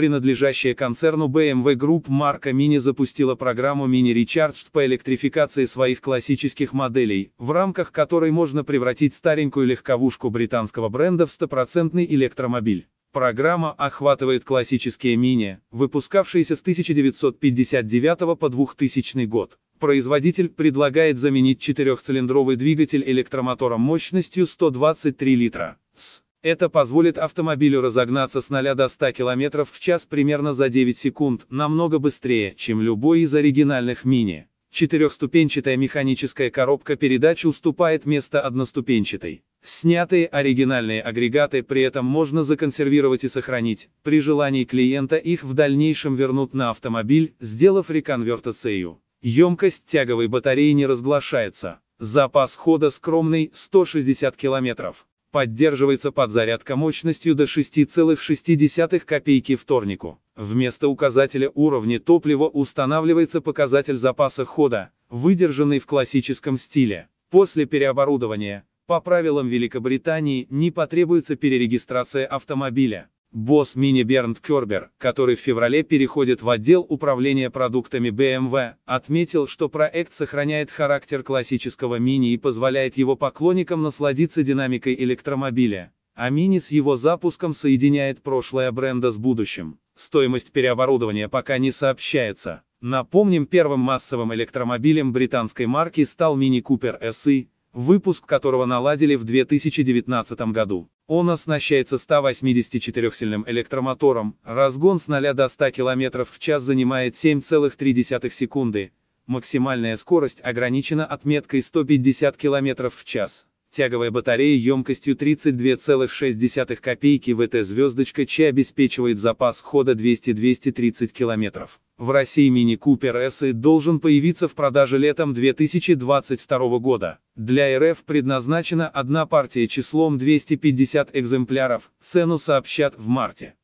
принадлежащая концерну BMW Group марка Mini запустила программу Mini Recharged по электрификации своих классических моделей, в рамках которой можно превратить старенькую легковушку британского бренда в стопроцентный электромобиль. Программа охватывает классические мини, выпускавшиеся с 1959 по 2000 год. Производитель предлагает заменить четырехцилиндровый двигатель электромотором мощностью 123 литра. С это позволит автомобилю разогнаться с 0 до 100 км в час примерно за 9 секунд, намного быстрее, чем любой из оригинальных мини. Четырехступенчатая механическая коробка передач уступает место одноступенчатой. Снятые оригинальные агрегаты при этом можно законсервировать и сохранить, при желании клиента их в дальнейшем вернут на автомобиль, сделав реконвертацию. Емкость тяговой батареи не разглашается. Запас хода скромный – 160 километров поддерживается подзарядка мощностью до 6,6 копейки вторнику. Вместо указателя уровня топлива устанавливается показатель запаса хода, выдержанный в классическом стиле. После переоборудования, по правилам Великобритании, не потребуется перерегистрация автомобиля. Босс Мини Бернт Кербер, который в феврале переходит в отдел управления продуктами BMW, эм отметил, что проект сохраняет характер классического Мини и позволяет его поклонникам насладиться динамикой электромобиля. А Мини с его запуском соединяет прошлое бренда с будущим. Стоимость переоборудования пока не сообщается. Напомним, первым массовым электромобилем британской марки стал Мини Купер SE, выпуск которого наладили в 2019 году. Он оснащается 184-сильным электромотором, разгон с 0 до 100 км в час занимает 7,3 секунды, максимальная скорость ограничена отметкой 150 км в час. Тяговая батарея емкостью 32,6 копейки ВТ «Звездочка», Ч обеспечивает запас хода 200-230 км. В России Мини Купер S должен появиться в продаже летом 2022 года. Для РФ предназначена одна партия числом 250 экземпляров, цену сообщат в марте.